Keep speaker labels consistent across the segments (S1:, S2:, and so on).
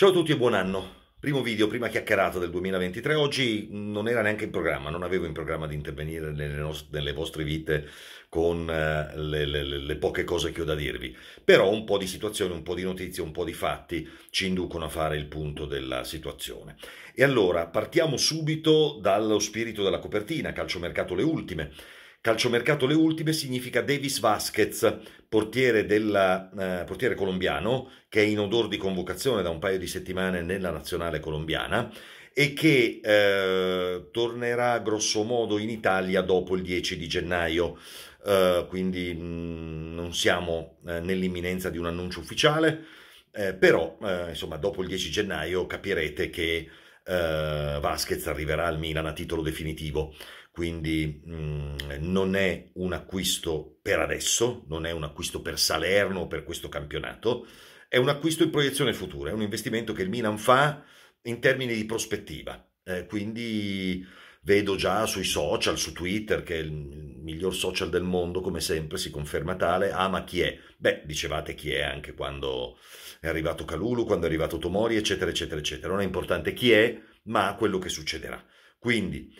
S1: Ciao a tutti e buon anno. Primo video, prima chiacchierata del 2023. Oggi non era neanche in programma, non avevo in programma di intervenire nelle, nostre, nelle vostre vite con eh, le, le, le, poche cose che ho da dirvi. Però un po' di situazioni, un po' di notizie, un po' di fatti ci inducono a fare il punto della situazione. E allora partiamo subito dallo spirito della copertina, calciomercato le ultime. Calciomercato le ultime significa Davis Vasquez, portiere, della, eh, portiere colombiano, che è in odor di convocazione da un paio di settimane nella nazionale colombiana e che eh, tornerà grossomodo in Italia dopo il 10 di gennaio. Eh, quindi mh, mm, non siamo eh, nell'imminenza di un annuncio ufficiale, eh, però eh, insomma dopo il 10 gennaio capirete che eh, Vasquez arriverà al Milan a titolo definitivo quindi mh, mm, non è un acquisto per adesso, non è un acquisto per Salerno o per questo campionato, è un acquisto in proiezione futura, è un investimento che il Milan fa in termini di prospettiva. Eh, quindi vedo già sui social, su Twitter, che è il miglior social del mondo, come sempre, si conferma tale, ah ma chi è? Beh, dicevate chi è anche quando è arrivato Calulu, quando è arrivato Tomori, eccetera, eccetera, eccetera. Non è importante chi è, ma quello che succederà. Quindi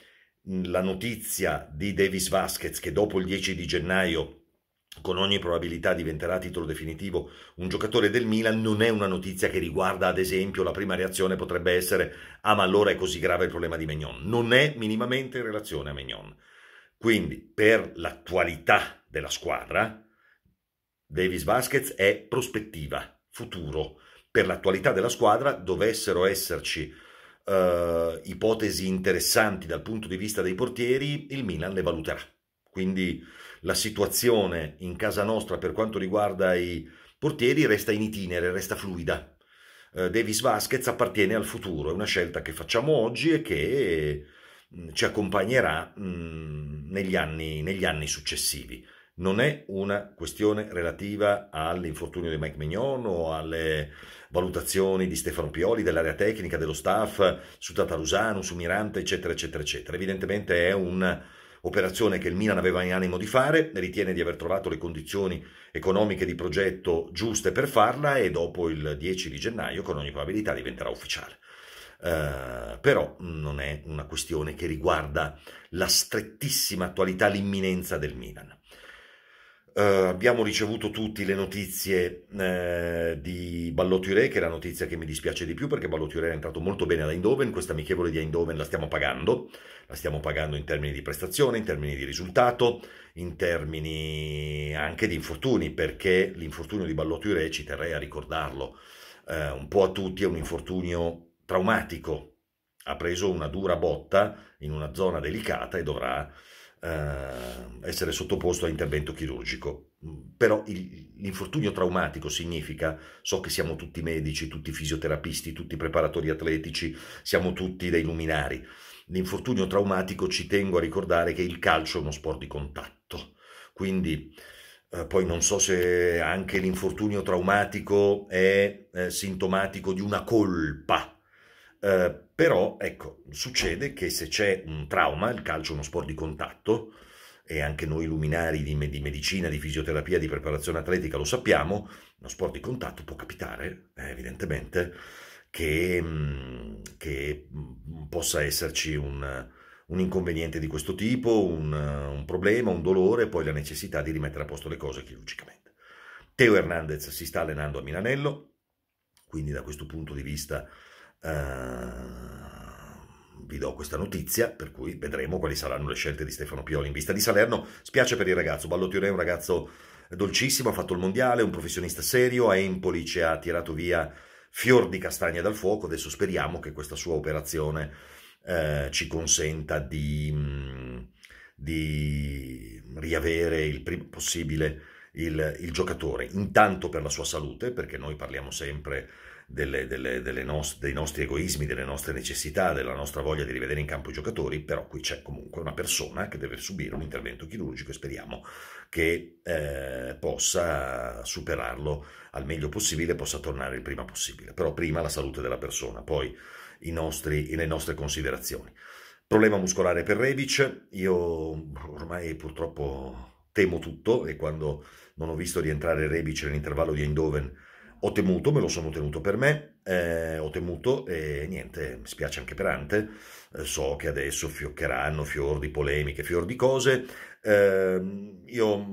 S1: la notizia di Davis Vasquez che dopo il 10 di gennaio con ogni probabilità diventerà titolo definitivo un giocatore del Milan non è una notizia che riguarda ad esempio la prima reazione potrebbe essere ah ma allora è così grave il problema di Mignon non è minimamente in relazione a Mignon quindi per l'attualità della squadra Davis Vasquez è prospettiva, futuro per l'attualità della squadra dovessero esserci eh, ipotesi interessanti dal punto di vista dei portieri, il Milan le valuterà. Quindi la situazione in casa nostra per quanto riguarda i portieri resta in itinere, resta fluida. Eh, Davis Vasquez appartiene al futuro, è una scelta che facciamo oggi e che mm, ci accompagnerà mh, mm, negli, anni, negli anni successivi non è una questione relativa all'infortunio di Mike Mignon o alle valutazioni di Stefano Pioli, dell'area tecnica, dello staff su Tatarusano, su Mirante, eccetera, eccetera, eccetera. Evidentemente è un'operazione che il Milan aveva in animo di fare, ritiene di aver trovato le condizioni economiche di progetto giuste per farla e dopo il 10 di gennaio con ogni probabilità diventerà ufficiale. Uh, però non è una questione che riguarda la strettissima attualità, l'imminenza del Milan. Uh, abbiamo ricevuto tutti le notizie eh, di Ballotiré, che è la notizia che mi dispiace di più perché Ballotiré è entrato molto bene ad Eindhoven, questa amichevole di Eindhoven la stiamo pagando, la stiamo pagando in termini di prestazione, in termini di risultato, in termini anche di infortuni, perché l'infortunio di Ballotiré, ci terrei a ricordarlo eh, un po' a tutti, è un infortunio traumatico, ha preso una dura botta in una zona delicata e dovrà eh, essere sottoposto a intervento chirurgico. Mm, però il, l'infortunio traumatico significa, so che siamo tutti medici, tutti fisioterapisti, tutti preparatori atletici, siamo tutti dei luminari. L'infortunio traumatico ci tengo a ricordare che il calcio è uno sport di contatto. Quindi eh, poi non so se anche l'infortunio traumatico è eh, sintomatico di una colpa eh, però ecco, succede che se c'è un trauma, il calcio è uno sport di contatto, e anche noi luminari di, di, medicina, di fisioterapia, di preparazione atletica lo sappiamo, uno sport di contatto può capitare, eh, evidentemente, che, mm, che, mm, possa esserci un, un, inconveniente di questo tipo, un, un problema, un dolore, e poi la necessità di rimettere a posto le cose chirurgicamente. Teo Hernandez si sta allenando a Milanello, quindi da questo punto di vista Ehm, vi do questa notizia, per cui vedremo quali saranno le scelte di Stefano Pioli in vista di Salerno. Spiace per il ragazzo, Ballottiore è un ragazzo dolcissimo, ha fatto il mondiale, è un professionista serio, a Empoli ci ha tirato via fior di castagne dal fuoco, adesso speriamo che questa sua operazione uh, ci consenta di, mm, di riavere il prima possibile il, il giocatore, intanto per la sua salute, perché noi parliamo sempre delle, delle, delle nost- dei nostri egoismi, delle nostre necessità, della nostra voglia di rivedere in campo i giocatori, però qui c'è comunque una persona che deve subire un intervento chirurgico e speriamo che eh, possa superarlo al meglio possibile, possa tornare il prima possibile. Però prima la salute della persona, poi nostri, le nostre considerazioni. Problema muscolare per Rebic, io ormai purtroppo temo tutto e quando non ho visto rientrare Rebic nell'intervallo di Eindhoven ho temuto, me lo sono tenuto per me, eh, ho temuto e niente, mi spiace anche per Ante, eh, so che adesso fioccheranno fior di polemiche, fior di cose, eh, io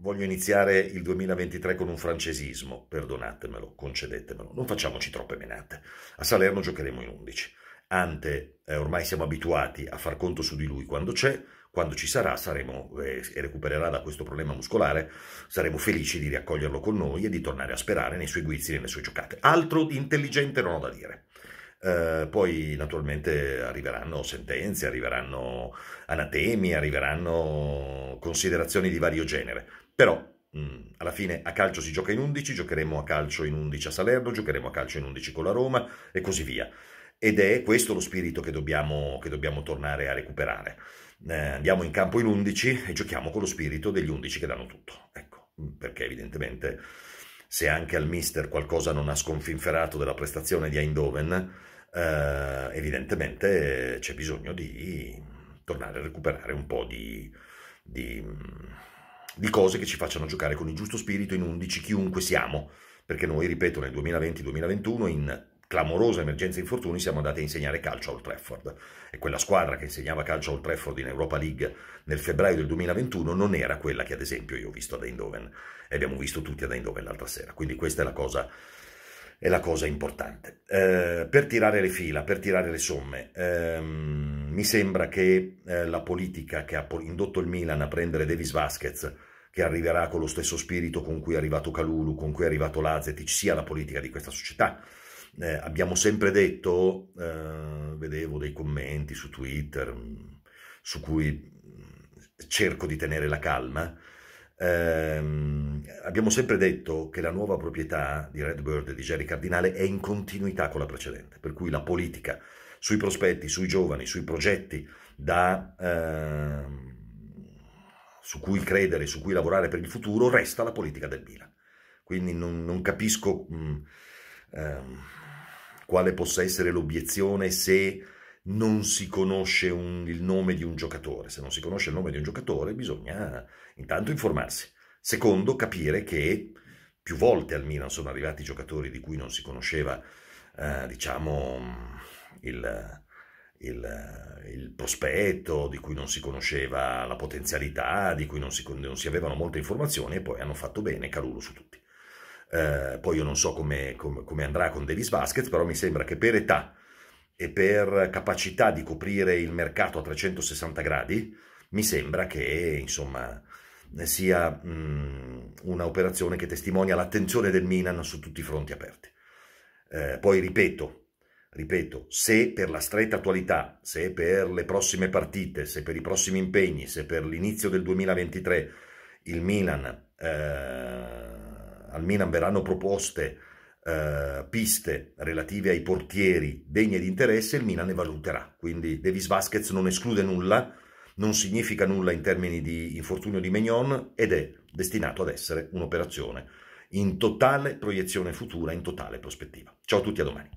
S1: voglio iniziare il 2023 con un francesismo, perdonatemelo, concedetemelo, non facciamoci troppe menate, a Salerno giocheremo in 11, Ante eh, ormai siamo abituati a far conto su di lui quando c'è, quando ci sarà saremo, eh, e recupererà da questo problema muscolare, saremo felici di riaccoglierlo con noi e di tornare a sperare nei suoi guizzi e nelle sue giocate. Altro intelligente non ho da dire. Eh, poi naturalmente arriveranno sentenze, arriveranno anatemi, arriveranno considerazioni di vario genere, però mm, alla fine a calcio si gioca in 11, giocheremo a calcio in 11 a Salerno, giocheremo a calcio in 11 con la Roma e così via. Ed è questo lo spirito che dobbiamo, che dobbiamo tornare a recuperare eh, andiamo in campo in 11 e giochiamo con lo spirito degli 11 che danno tutto. Ecco, mm, perché evidentemente se anche al mister qualcosa non ha sconfinferato della prestazione di Eindhoven, eh, evidentemente c'è bisogno di tornare a recuperare un po' di, di, di cose che ci facciano giocare con il giusto spirito in 11 chiunque siamo. Perché noi, ripeto, nel 2020-2021 in clamorosa emergenza infortuni siamo andati a insegnare calcio a Old Trafford e quella squadra che insegnava calcio a Old Trafford in Europa League nel febbraio del 2021 non era quella che ad esempio io ho visto ad Eindhoven e abbiamo visto tutti ad Eindhoven l'altra sera, quindi questa è la cosa è la cosa importante. Eh, per tirare le fila, per tirare le somme, ehm, mi sembra che eh, la politica che ha indotto il Milan a prendere Davis Vasquez, che arriverà con lo stesso spirito con cui è arrivato Calulu, con cui è arrivato Lazetic, sia la politica di questa società eh, abbiamo sempre detto, eh, vedevo dei commenti su Twitter mm, su cui mm, cerco di tenere la calma, eh, abbiamo sempre detto che la nuova proprietà di Redbird e di Jerry Cardinale è in continuità con la precedente, per cui la politica sui prospetti, sui giovani, sui progetti da, eh, su cui credere, su cui lavorare per il futuro, resta la politica del Milan. Quindi non, non capisco... Mh, mm, ehm, quale possa essere l'obiezione se non si conosce un, il nome di un giocatore. Se non si conosce il nome di un giocatore bisogna intanto informarsi. Secondo, capire che più volte al Milan sono arrivati giocatori di cui non si conosceva, eh, diciamo, il, il, il, prospetto, di cui non si conosceva la potenzialità, di cui non si, non si avevano molte informazioni e poi hanno fatto bene Carulo su tutti. Eh, poi io non so come, come, come andrà con Davis Vasquez, però mi sembra che per età e per capacità di coprire il mercato a 360 gradi, mi sembra che insomma sia un'operazione che testimonia l'attenzione del Milan su tutti i fronti aperti. Eh, poi ripeto, ripeto, se per la stretta attualità, se per le prossime partite, se per i prossimi impegni, se per l'inizio del 2023 il Milan eh, al Milan verranno proposte eh, piste relative ai portieri degne di interesse, il Milan ne valuterà. Quindi Davis Vasquez non esclude nulla, non significa nulla in termini di infortunio di Mignon ed è destinato ad essere un'operazione in totale proiezione futura, in totale prospettiva. Ciao a tutti, a domani.